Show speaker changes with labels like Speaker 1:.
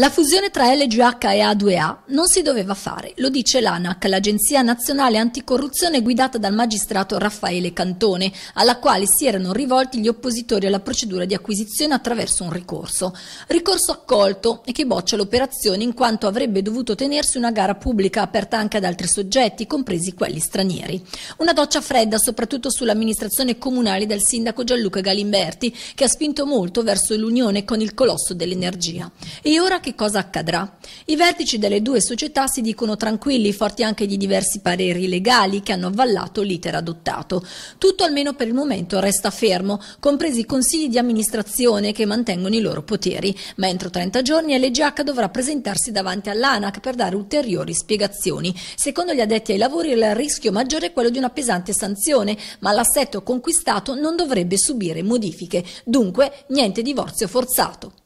Speaker 1: La fusione tra LGH e A2A non si doveva fare, lo dice l'ANAC, l'Agenzia Nazionale Anticorruzione guidata dal magistrato Raffaele Cantone, alla quale si erano rivolti gli oppositori alla procedura di acquisizione attraverso un ricorso. Ricorso accolto e che boccia l'operazione in quanto avrebbe dovuto tenersi una gara pubblica aperta anche ad altri soggetti, compresi quelli stranieri. Una doccia fredda soprattutto sull'amministrazione comunale del sindaco Gianluca Galimberti, che ha spinto molto verso l'unione con il colosso dell'energia. E ora che che cosa accadrà. I vertici delle due società si dicono tranquilli, forti anche di diversi pareri legali che hanno avvallato l'iter adottato. Tutto almeno per il momento resta fermo, compresi i consigli di amministrazione che mantengono i loro poteri, ma entro 30 giorni LGH dovrà presentarsi davanti all'ANAC per dare ulteriori spiegazioni. Secondo gli addetti ai lavori il rischio maggiore è quello di una pesante sanzione, ma l'assetto conquistato non dovrebbe subire modifiche, dunque niente divorzio forzato.